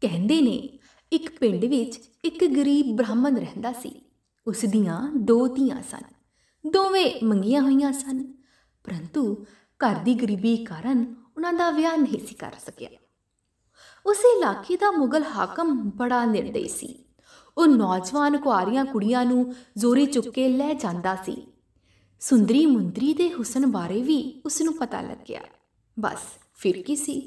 ਕਹਿੰਦੇ ਨੇ ਇੱਕ ਪਿੰਡ ਵਿੱਚ ਇੱਕ ਗਰੀਬ ਬ੍ਰਾਹਮਣ ਰਹਿੰਦਾ ਸੀ ਉਸ ਦੀਆਂ ਦੋ ਧੀਆਂ ਸਨ ਦੋਵੇਂ ਮੰਗੀਆਂ ਹੋਈਆਂ ਸਨ ਪਰੰਤੂ ਘਰ ਦੀ ਗਰੀਬੀ ਕਾਰਨ ਉਹਨਾਂ ਦਾ ਵਿਆਹ ਨਹੀਂ ਸੀ ਕਰ ਸਕਿਆ ਉਸ ਇਲਾਕੇ ਦਾ ਮੁਗਲ ਹਾਕਮ ਬੜਾ ਨਿਰਦਈ ਸੀ ਉਹ ਨੌਜਵਾਨ ਕੁਆਰੀਆਂ ਕੁੜੀਆਂ ਨੂੰ ਜ਼ੋਰੀ ਚੁੱਕ ਕੇ ਲੈ ਜਾਂਦਾ ਸੀ ਸੁੰਦਰੀ ਮੁੰਦਰੀ ਦੇ ਹੁਸਨ ਬਾਰੇ ਵੀ ਉਸ ਨੂੰ ਪਤਾ ਲੱਗਿਆ ਬਸ ਫਿਰ ਕੀ ਸੀ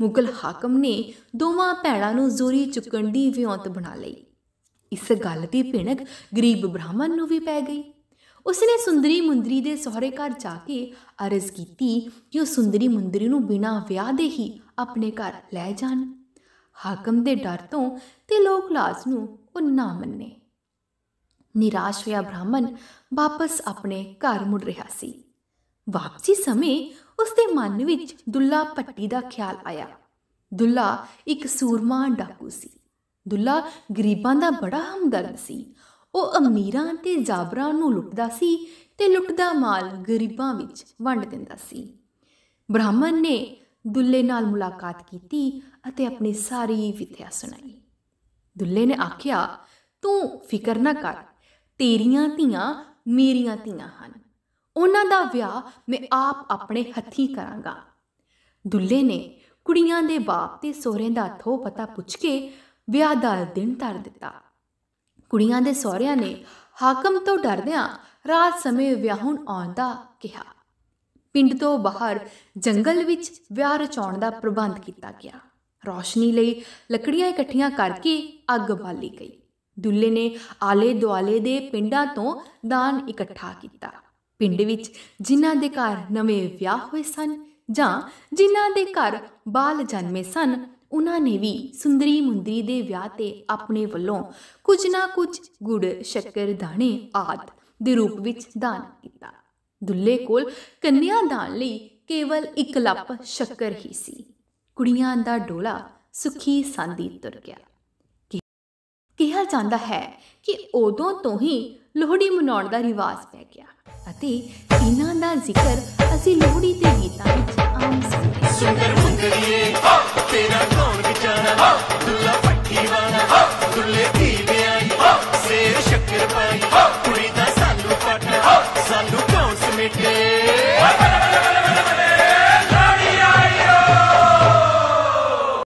ਮੁਗਲ ਹਾਕਮ ਨੇ ਦੋਵਾਂ ਭੈਣਾਂ ਨੂੰ ਜ਼ੋਰੀ ਚੁੱਕਣ ਦੀ ਵਿਉਂਤ ਬਣਾ ਲਈ ਇਸ ਗੱਲ ਦੀ ਭਿਣਕ ਗਰੀਬ ਬ੍ਰਾਹਮਣ ਨੂੰ ਵੀ ਪੈ ਗਈ ਉਸਨੇ ਸੁੰਦਰੀ ਮੁੰਦਰੀ ਦੇ ਸਹੁਰੇ ਘਰ ਜਾ ਕੇ ਅਰਜ਼ ਕੀਤੀ ਕਿ ਉਹ ਸੁੰਦਰੀ ਮੁੰਦਰੀ ਨੂੰ ਬਿਨਾਂ ਵਿਆਹ ਦੇ ਹੀ ਆਪਣੇ ਘਰ ਲੈ ਜਾਣ ਹਾਕਮ ਦੇ ਡਰ ਤੋਂ ਤੇ ਲੋਕ ਲਾਜ ਨੂੰ ਉਹ ਨਾ ਮੰਨੇ ਨਿਰਾਸ਼ ਹੋਇਆ ਬ੍ਰਾਹਮਣ ਵਾਪਸ ਆਪਣੇ ਘਰ ਮੁੜ ਰਿਹਾ ਸੀ ਵਾਪਸੀ ਸਮੇਂ ਉਸਦੇ ਮਨ ਵਿੱਚ ਦੁੱਲਾ ਪੱਟੀ ਦਾ ਖਿਆਲ ਆਇਆ ਦੁੱਲਾ ਇੱਕ ਸੂਰਮਾ ਡਾਕੂ ਸੀ ਦੁੱਲਾ ਗਰੀਬਾਂ ਦਾ ਬੜਾ ਹਮਦਰਦ ਸੀ ਉਹ ਅਮੀਰਾਂ ਤੇ ਜਾਬਰਾਂ ਨੂੰ ਲੁੱਟਦਾ ਸੀ ਤੇ ਲੁੱਟਦਾ ਮਾਲ ਗਰੀਬਾਂ ਵਿੱਚ ਵੰਡ ਦਿੰਦਾ ਸੀ ਬ੍ਰਾਹਮਣ ਨੇ ਦੁੱਲੇ ਨਾਲ ਮੁਲਾਕਾਤ ਕੀਤੀ ਅਤੇ ਆਪਣੀ ਸਾਰੀ ਵਿਥਿਆ ਸੁਣਾਈ ਦੁੱਲੇ ਨੇ ਆਖਿਆ ਤੂੰ ਫਿਕਰ ਨਾ ਕਰ ਤੇਰੀਆਂ ਧੀਆਂ ਮੇਰੀਆਂ ਧੀਆਂ ਹਨ ਉਹਨਾਂ ਦਾ ਵਿਆਹ ਮੈਂ ਆਪ ਆਪਣੇ ਹੱਥੀ ਕਰਾਂਗਾ ਦੁੱਲੇ ਨੇ ਕੁੜੀਆਂ ਦੇ ਬਾਪ ਤੇ ਸਹੁਰੇ ਦਾ ਥੋ ਪਤਾ ਪੁੱਛ ਕੇ ਵਿਆਹ ਦਾ ਦਿਨ ਧਰ ਦਿੱਤਾ ਕੁੜੀਆਂ ਦੇ ਸਹੁਰਿਆਂ ਨੇ ਹਾਕਮ ਤੋਂ ਡਰਦਿਆਂ ਰਾਤ ਸਮੇਂ ਵਿਆਹੁਣ ਆਉਣ ਦਾ ਕਿਹਾ ਪਿੰਡ ਤੋਂ ਬਾਹਰ ਜੰਗਲ ਵਿੱਚ ਵਿਆਹ ਰਚਾਉਣ ਦਾ ਪ੍ਰਬੰਧ ਕੀਤਾ ਗਿਆ ਰੋਸ਼ਨੀ ਲਈ ਲੱਕੜੀਆਂ ਇਕੱਠੀਆਂ ਕਰਕੇ ਅੱਗ ਬਾਲੀ ਗਈ ਦੁੱਲੇ ਨੇ ਆਲੇ ਦੁਆਲੇ ਦੇ ਪਿੰਡਾਂ ਤੋਂ ਦਾਨ ਇਕੱਠਾ ਕੀਤਾ ਪਿੰਡ ਵਿੱਚ ਜਿਨ੍ਹਾਂ ਦੇ ਘਰ ਨਵੇਂ ਵਿਆਹ ਹੋਏ ਸਨ ਜਾਂ ਜਿਨ੍ਹਾਂ ਦੇ ਘਰ ਬਾਲ ਜਨਮੇ ਸਨ ਉਹਨਾਂ ਨੇ ਵੀ ਸੁੰਦਰੀ ਮੁੰਦਰੀ ਦੇ ਵਿਆਹ ਤੇ ਆਪਣੇ ਵੱਲੋਂ ਕੁਝ ਨਾ ਕੁਝ ਗੁੜ ਸ਼ੱਕਰ ਦਾਣੇ ਆਦ ਦੇ ਰੂਪ ਵਿੱਚ ਦਾਨ ਕੀਤਾ ਦੁੱਲੇ ਕੋਲ ਕੰਨਿਆ ਦਾਨ ਲਈ ਕੇਵਲ ਇੱਕ ਲੱਪ ਸ਼ੱਕਰ ਹੀ ਸੀ ਕੁੜੀਆਂ ਦਾ ਡੋਲਾ ਸੁਖੀ ਸੰਦੀ ਤੁਰ ਗਿਆ ਕਿਹਾ ਜਾਂਦਾ ਹੈ ਕਿ ਉਦੋਂ ਤੋਂ ਹੀ ਲੋਹੜੀ ਮਨਾਉਣ ਦਾ ਰਿਵਾਜ ਪੈ ਗਿਆ ਅਤੇ ਇਹਨਾਂ ਦਾ ਜ਼ਿਕਰ ਅਸੀਂ ਲੋਹੜੀ ਤੇ ਗੀਤਾਂ ਵਿੱਚ ਆਮ ਸੁਣਦੇ ਸੁੰਦਰ ਮੁੰਦਰੀਏ ਤੇਰਾ